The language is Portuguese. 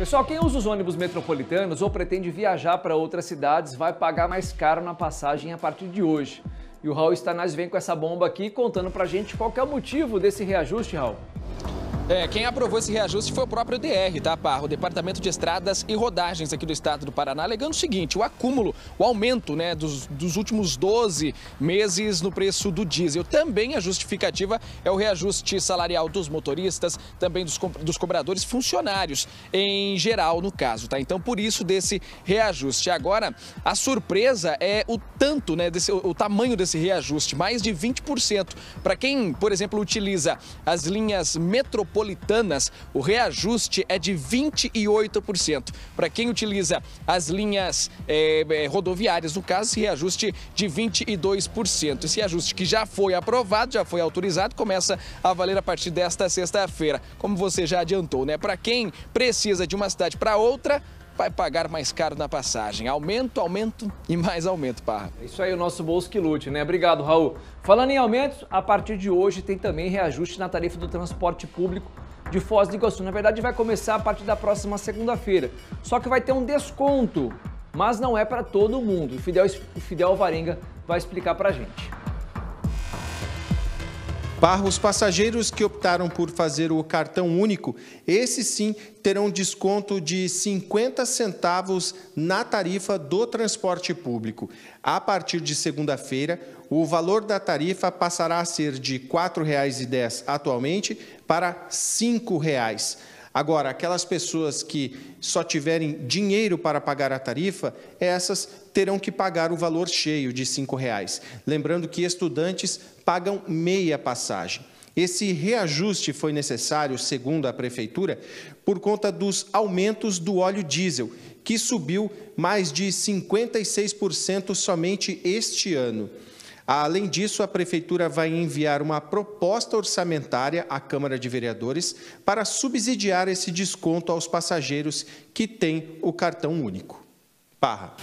Pessoal, quem usa os ônibus metropolitanos ou pretende viajar para outras cidades vai pagar mais caro na passagem a partir de hoje. E o Raul Stanaz vem com essa bomba aqui contando para gente qual é o motivo desse reajuste, Raul. É, quem aprovou esse reajuste foi o próprio DR, tá, Parro? O Departamento de Estradas e Rodagens aqui do Estado do Paraná, alegando o seguinte, o acúmulo, o aumento né, dos, dos últimos 12 meses no preço do diesel. Também a justificativa é o reajuste salarial dos motoristas, também dos, dos cobradores funcionários, em geral, no caso, tá? Então, por isso desse reajuste. Agora, a surpresa é o tanto, né, desse, o, o tamanho desse reajuste, mais de 20%. Para quem, por exemplo, utiliza as linhas metropolitanas, metropolitanas, o reajuste é de 28%. Para quem utiliza as linhas eh, eh, rodoviárias, no caso, esse reajuste de 22%. Esse ajuste que já foi aprovado, já foi autorizado, começa a valer a partir desta sexta-feira. Como você já adiantou, né? Para quem precisa de uma cidade para outra, vai pagar mais caro na passagem. Aumento, aumento e mais aumento, Parra. É isso aí, o nosso bolso que lute, né? Obrigado, Raul. Falando em aumentos, a partir de hoje tem também reajuste na tarifa do transporte público de Foz do Iguaçu. Na verdade, vai começar a partir da próxima segunda-feira. Só que vai ter um desconto, mas não é para todo mundo. O Fidel, o Fidel Varenga vai explicar para gente. Para os passageiros que optaram por fazer o cartão único, esses sim terão desconto de 50 centavos na tarifa do transporte público. A partir de segunda-feira, o valor da tarifa passará a ser de R$ 4,10 atualmente para R$ 5,00. Agora, aquelas pessoas que só tiverem dinheiro para pagar a tarifa, essas terão que pagar o valor cheio de R$ reais. Lembrando que estudantes pagam meia passagem. Esse reajuste foi necessário, segundo a prefeitura, por conta dos aumentos do óleo diesel, que subiu mais de 56% somente este ano. Além disso, a Prefeitura vai enviar uma proposta orçamentária à Câmara de Vereadores para subsidiar esse desconto aos passageiros que têm o cartão único. Parra.